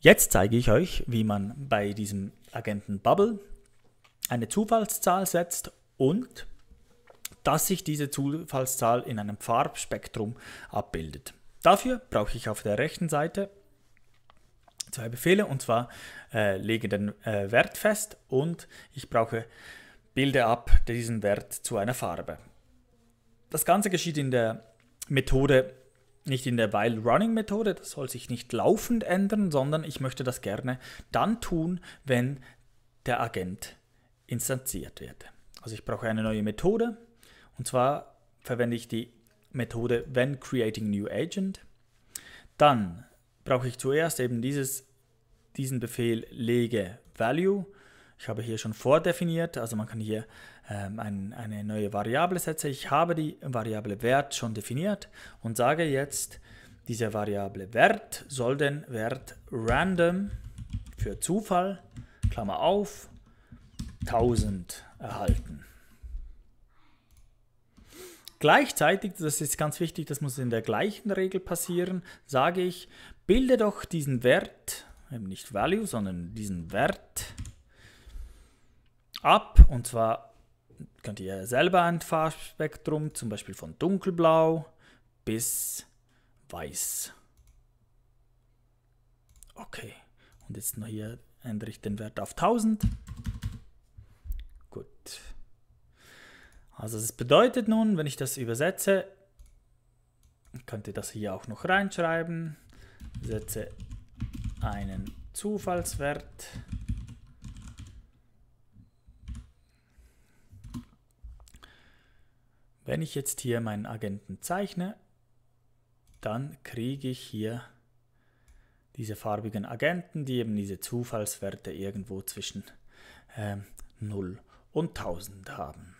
Jetzt zeige ich euch, wie man bei diesem Agenten Bubble eine Zufallszahl setzt und dass sich diese Zufallszahl in einem Farbspektrum abbildet. Dafür brauche ich auf der rechten Seite zwei Befehle und zwar äh, lege den äh, Wert fest und ich brauche bilde ab diesen Wert zu einer Farbe. Das Ganze geschieht in der Methode nicht in der While Running Methode, das soll sich nicht laufend ändern, sondern ich möchte das gerne dann tun, wenn der Agent instanziert wird. Also ich brauche eine neue Methode und zwar verwende ich die Methode when creating new agent. Dann brauche ich zuerst eben dieses, diesen Befehl lege value. Ich habe hier schon vordefiniert, also man kann hier ähm, ein, eine neue Variable setze. Ich habe die Variable Wert schon definiert und sage jetzt, diese Variable Wert soll den Wert random für Zufall, Klammer auf, 1000 erhalten. Gleichzeitig, das ist ganz wichtig, das muss in der gleichen Regel passieren, sage ich, bilde doch diesen Wert, eben nicht Value, sondern diesen Wert ab, und zwar könnt ihr selber ein Farbspektrum, zum Beispiel von dunkelblau bis weiß. Okay, und jetzt noch hier ändere ich den Wert auf 1000. Gut. Also das bedeutet nun, wenn ich das übersetze, könnt ihr das hier auch noch reinschreiben. Setze einen Zufallswert Wenn ich jetzt hier meinen Agenten zeichne, dann kriege ich hier diese farbigen Agenten, die eben diese Zufallswerte irgendwo zwischen ähm, 0 und 1000 haben.